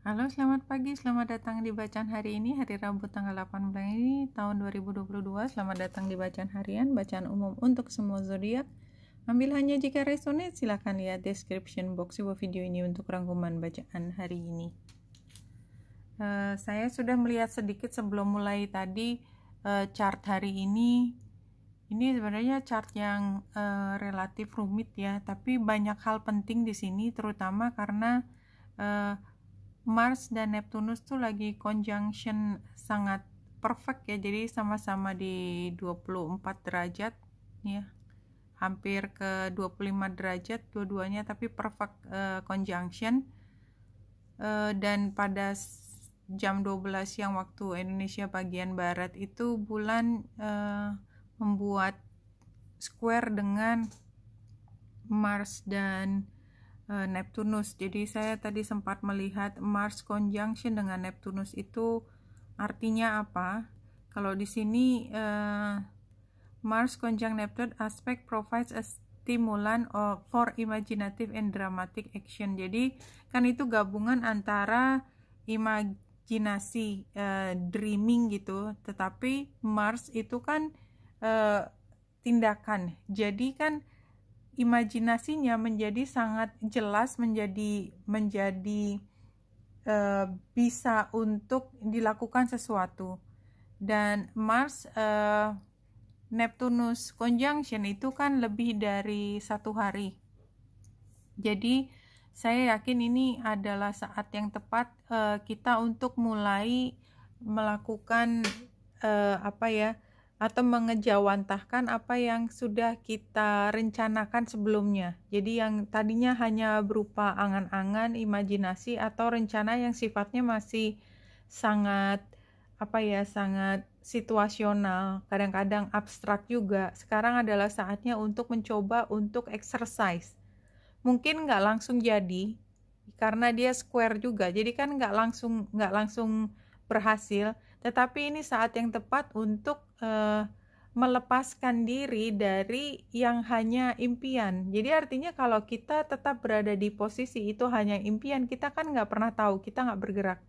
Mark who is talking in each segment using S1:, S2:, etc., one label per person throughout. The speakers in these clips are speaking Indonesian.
S1: Halo, selamat pagi. Selamat datang di bacaan hari ini, hari Rabu tanggal 8 Mei tahun 2022. Selamat datang di bacaan harian, bacaan umum untuk semua zodiak. Ambil hanya jika resonate, silahkan lihat description box di bawah video ini untuk rangkuman bacaan hari ini. Uh, saya sudah melihat sedikit sebelum mulai tadi uh, chart hari ini. Ini sebenarnya chart yang uh, relatif rumit ya, tapi banyak hal penting di sini, terutama karena uh, Mars dan Neptunus tuh lagi conjunction sangat perfect ya jadi sama-sama di 24 derajat ya hampir ke 25 derajat dua-duanya tapi perfect uh, conjunction uh, dan pada jam 12 yang waktu Indonesia bagian barat itu bulan uh, membuat square dengan Mars dan Eh, Neptunus. Jadi saya tadi sempat melihat Mars conjunction dengan Neptunus itu artinya apa? Kalau di sini uh, Mars conjunct Neptune aspect provides a stimulan for imaginative and dramatic action. Jadi kan itu gabungan antara imajinasi, uh, dreaming gitu. Tetapi Mars itu kan uh, tindakan. Jadi kan imajinasinya menjadi sangat jelas menjadi menjadi e, bisa untuk dilakukan sesuatu dan Mars e, Neptunus conjunction itu kan lebih dari satu hari jadi saya yakin ini adalah saat yang tepat e, kita untuk mulai melakukan e, apa ya atau mengejawantahkan apa yang sudah kita rencanakan sebelumnya. Jadi yang tadinya hanya berupa angan-angan, imajinasi atau rencana yang sifatnya masih sangat apa ya, sangat situasional, kadang-kadang abstrak juga. Sekarang adalah saatnya untuk mencoba untuk exercise. Mungkin nggak langsung jadi karena dia square juga. Jadi kan nggak langsung nggak langsung berhasil, tetapi ini saat yang tepat untuk uh, melepaskan diri dari yang hanya impian. Jadi artinya kalau kita tetap berada di posisi itu hanya impian, kita kan nggak pernah tahu, kita nggak bergerak.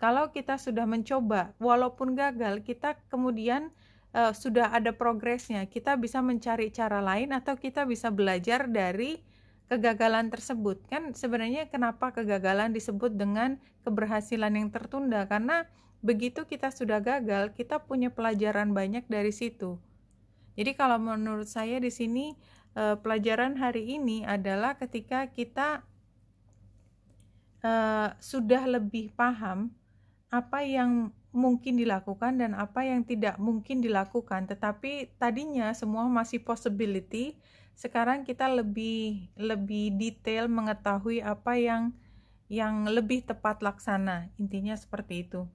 S1: Kalau kita sudah mencoba, walaupun gagal, kita kemudian uh, sudah ada progresnya. Kita bisa mencari cara lain atau kita bisa belajar dari kegagalan tersebut kan sebenarnya kenapa kegagalan disebut dengan keberhasilan yang tertunda karena begitu kita sudah gagal kita punya pelajaran banyak dari situ jadi kalau menurut saya di sini eh, pelajaran hari ini adalah ketika kita eh, sudah lebih paham apa yang mungkin dilakukan dan apa yang tidak mungkin dilakukan tetapi tadinya semua masih possibility sekarang kita lebih lebih detail mengetahui apa yang yang lebih tepat laksana intinya seperti itu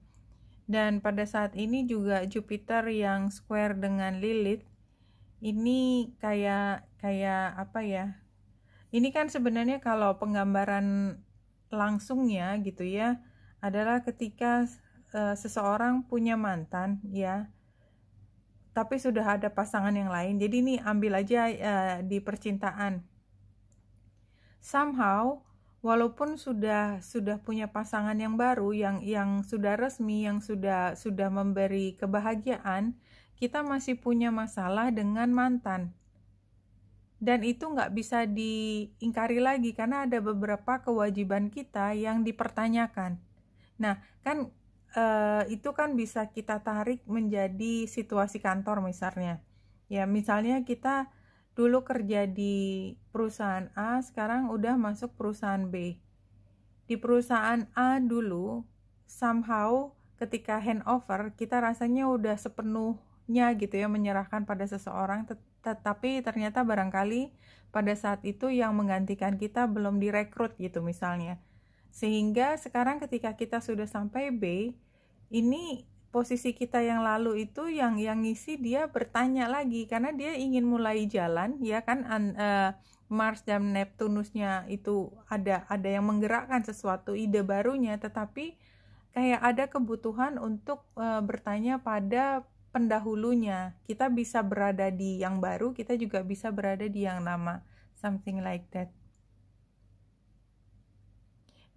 S1: dan pada saat ini juga Jupiter yang square dengan Lilith ini kayak kayak apa ya ini kan sebenarnya kalau penggambaran langsungnya gitu ya adalah ketika uh, seseorang punya mantan ya tapi sudah ada pasangan yang lain. Jadi ini ambil aja uh, di percintaan. Somehow walaupun sudah sudah punya pasangan yang baru yang yang sudah resmi yang sudah sudah memberi kebahagiaan kita masih punya masalah dengan mantan dan itu nggak bisa diingkari lagi karena ada beberapa kewajiban kita yang dipertanyakan nah kan Eh, itu kan bisa kita tarik menjadi situasi kantor misalnya. Ya, misalnya kita dulu kerja di perusahaan A, sekarang udah masuk perusahaan B. Di perusahaan A dulu somehow ketika handover kita rasanya udah sepenuhnya gitu ya menyerahkan pada seseorang tetapi ternyata barangkali pada saat itu yang menggantikan kita belum direkrut gitu misalnya sehingga sekarang ketika kita sudah sampai B, ini posisi kita yang lalu itu yang yang ngisi dia bertanya lagi karena dia ingin mulai jalan ya kan an, uh, Mars dan Neptunusnya itu ada ada yang menggerakkan sesuatu ide barunya tetapi kayak ada kebutuhan untuk uh, bertanya pada pendahulunya kita bisa berada di yang baru kita juga bisa berada di yang lama something like that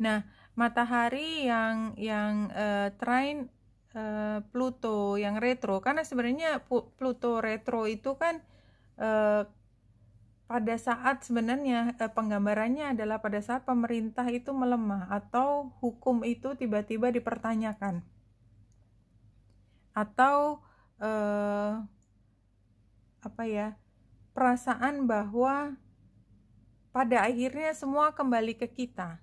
S1: Nah, matahari yang yang uh, eh, train uh, eh, Pluto yang retro karena sebenarnya Pluto retro itu kan uh, pada saat sebenarnya uh, penggambarannya adalah pada saat pemerintah itu melemah atau hukum itu tiba-tiba dipertanyakan atau uh, apa ya perasaan bahwa pada akhirnya semua kembali ke kita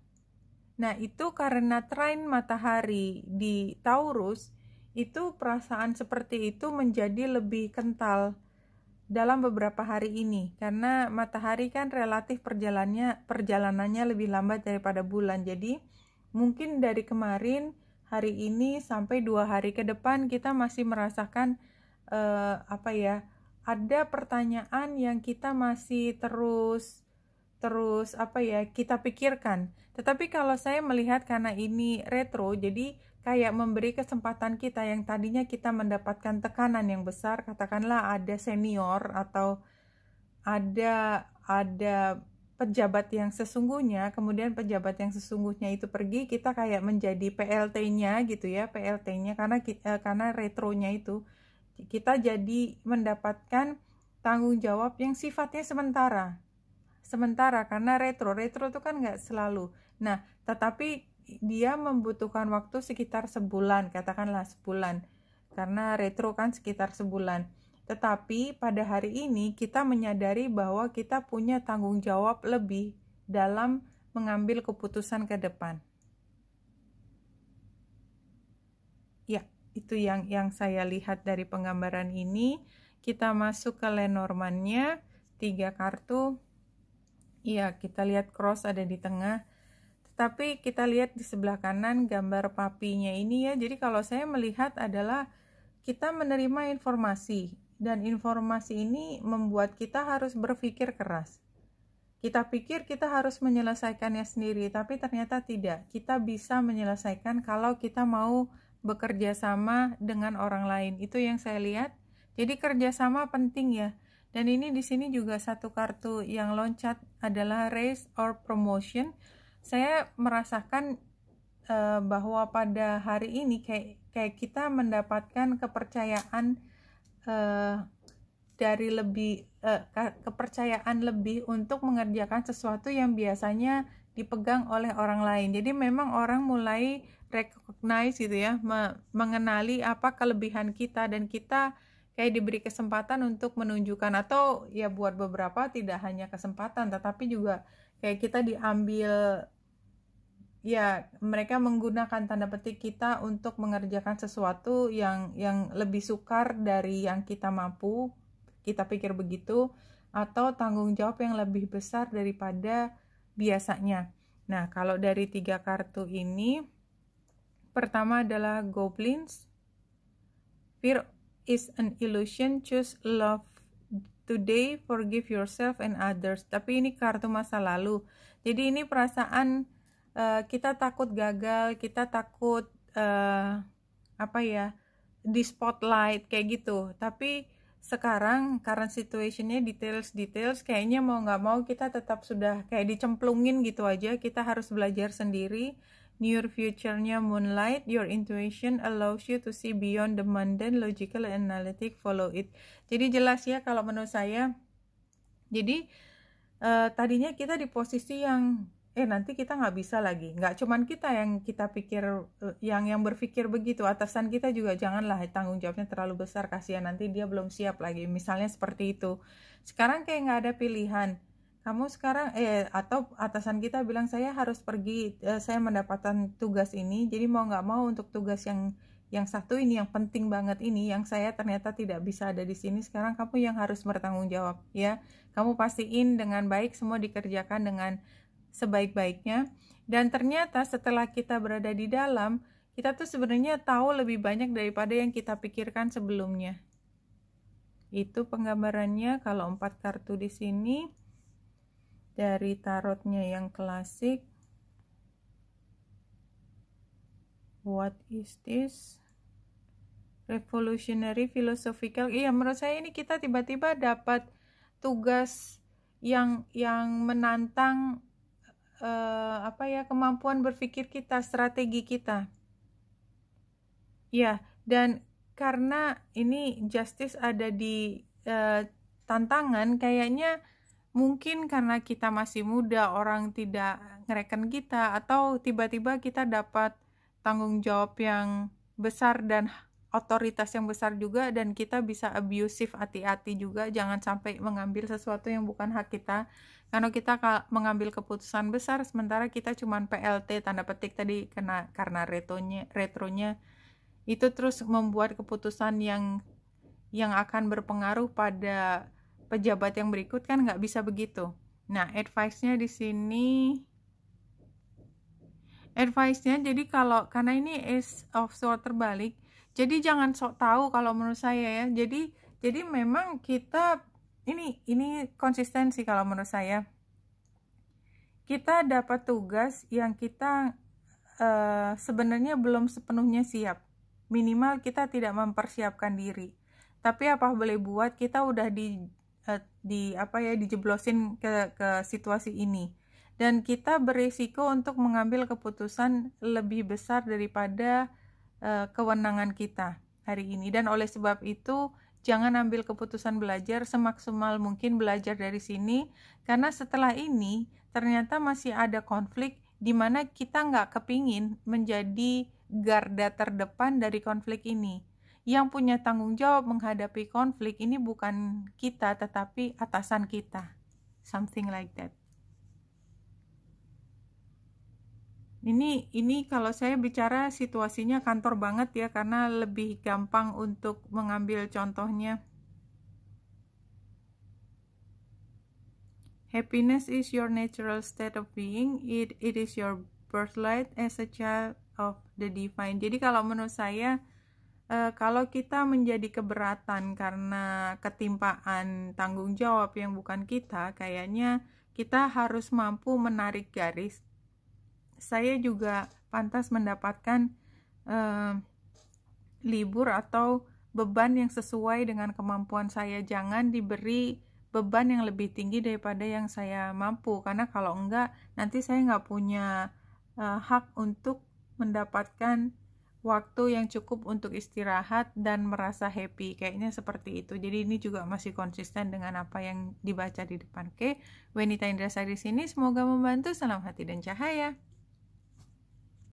S1: Nah, itu karena train matahari di Taurus itu perasaan seperti itu menjadi lebih kental dalam beberapa hari ini karena matahari kan relatif perjalannya perjalanannya lebih lambat daripada bulan. Jadi, mungkin dari kemarin hari ini sampai dua hari ke depan kita masih merasakan uh, apa ya? Ada pertanyaan yang kita masih terus terus apa ya kita pikirkan. Tetapi kalau saya melihat karena ini retro, jadi kayak memberi kesempatan kita yang tadinya kita mendapatkan tekanan yang besar, katakanlah ada senior atau ada ada pejabat yang sesungguhnya, kemudian pejabat yang sesungguhnya itu pergi, kita kayak menjadi PLT-nya gitu ya, PLT-nya karena eh, karena retronya itu kita jadi mendapatkan tanggung jawab yang sifatnya sementara sementara karena retro retro itu kan nggak selalu nah tetapi dia membutuhkan waktu sekitar sebulan katakanlah sebulan karena retro kan sekitar sebulan tetapi pada hari ini kita menyadari bahwa kita punya tanggung jawab lebih dalam mengambil keputusan ke depan ya itu yang yang saya lihat dari penggambaran ini kita masuk ke lenormannya tiga kartu Iya, kita lihat cross ada di tengah. Tetapi kita lihat di sebelah kanan gambar papinya ini ya. Jadi kalau saya melihat adalah kita menerima informasi dan informasi ini membuat kita harus berpikir keras. Kita pikir kita harus menyelesaikannya sendiri, tapi ternyata tidak. Kita bisa menyelesaikan kalau kita mau bekerja sama dengan orang lain. Itu yang saya lihat. Jadi kerjasama penting ya dan ini di sini juga satu kartu yang loncat adalah raise or promotion. Saya merasakan uh, bahwa pada hari ini kayak kayak kita mendapatkan kepercayaan uh, dari lebih uh, kepercayaan lebih untuk mengerjakan sesuatu yang biasanya dipegang oleh orang lain. Jadi memang orang mulai recognize gitu ya, mengenali apa kelebihan kita dan kita kayak diberi kesempatan untuk menunjukkan atau ya buat beberapa tidak hanya kesempatan tetapi juga kayak kita diambil ya mereka menggunakan tanda petik kita untuk mengerjakan sesuatu yang yang lebih sukar dari yang kita mampu kita pikir begitu atau tanggung jawab yang lebih besar daripada biasanya nah kalau dari tiga kartu ini pertama adalah goblins fear is an illusion. Choose love today, forgive yourself and others. Tapi ini kartu masa lalu. Jadi ini perasaan uh, kita takut gagal, kita takut uh, apa ya di spotlight kayak gitu. Tapi sekarang current situationnya details details kayaknya mau nggak mau kita tetap sudah kayak dicemplungin gitu aja kita harus belajar sendiri Near future-nya Moonlight, your intuition allows you to see beyond the mundane, logical, and analytic, follow it. Jadi jelas ya kalau menurut saya, jadi uh, tadinya kita di posisi yang eh nanti kita nggak bisa lagi nggak cuman kita yang kita pikir eh, yang yang berpikir begitu atasan kita juga janganlah tanggung jawabnya terlalu besar kasihan nanti dia belum siap lagi misalnya seperti itu sekarang kayak nggak ada pilihan kamu sekarang eh atau atasan kita bilang saya harus pergi eh, saya mendapatkan tugas ini jadi mau nggak mau untuk tugas yang yang satu ini yang penting banget ini yang saya ternyata tidak bisa ada di sini sekarang kamu yang harus bertanggung jawab ya kamu pastiin dengan baik semua dikerjakan dengan sebaik-baiknya dan ternyata setelah kita berada di dalam kita tuh sebenarnya tahu lebih banyak daripada yang kita pikirkan sebelumnya itu penggambarannya kalau empat kartu di sini dari tarotnya yang klasik what is this revolutionary philosophical iya menurut saya ini kita tiba-tiba dapat tugas yang yang menantang uh, apa ya kemampuan berpikir kita strategi kita ya dan karena ini justice ada di uh, tantangan kayaknya mungkin karena kita masih muda, orang tidak ngereken kita, atau tiba-tiba kita dapat tanggung jawab yang besar dan otoritas yang besar juga, dan kita bisa abusive hati-hati juga, jangan sampai mengambil sesuatu yang bukan hak kita, karena kita mengambil keputusan besar, sementara kita cuma PLT, tanda petik tadi, kena karena retonya, retronya, itu terus membuat keputusan yang yang akan berpengaruh pada pejabat yang berikut kan nggak bisa begitu. Nah, advice-nya di sini advice-nya jadi kalau karena ini is of sword terbalik, jadi jangan sok tahu kalau menurut saya ya. Jadi jadi memang kita ini ini konsistensi kalau menurut saya. Kita dapat tugas yang kita uh, sebenarnya belum sepenuhnya siap. Minimal kita tidak mempersiapkan diri tapi apa boleh buat kita udah di Eh, di apa ya dijeblosin ke ke situasi ini dan kita berisiko untuk mengambil keputusan lebih besar daripada uh, kewenangan kita hari ini dan oleh sebab itu jangan ambil keputusan belajar semaksimal mungkin belajar dari sini karena setelah ini ternyata masih ada konflik di mana kita nggak kepingin menjadi garda terdepan dari konflik ini yang punya tanggung jawab menghadapi konflik ini bukan kita tetapi atasan kita. Something like that. Ini ini kalau saya bicara situasinya kantor banget ya karena lebih gampang untuk mengambil contohnya. Happiness is your natural state of being. It it is your birthright as a child of the divine. Jadi kalau menurut saya e, kalau kita menjadi keberatan karena ketimpaan tanggung jawab yang bukan kita, kayaknya kita harus mampu menarik garis. Saya juga pantas mendapatkan e, libur atau beban yang sesuai dengan kemampuan saya. Jangan diberi beban yang lebih tinggi daripada yang saya mampu, karena kalau enggak, nanti saya nggak punya uh, hak untuk mendapatkan waktu yang cukup untuk istirahat dan merasa happy kayaknya seperti itu jadi ini juga masih konsisten dengan apa yang dibaca di depan oke Wenita Indrasari di sini semoga membantu salam hati dan cahaya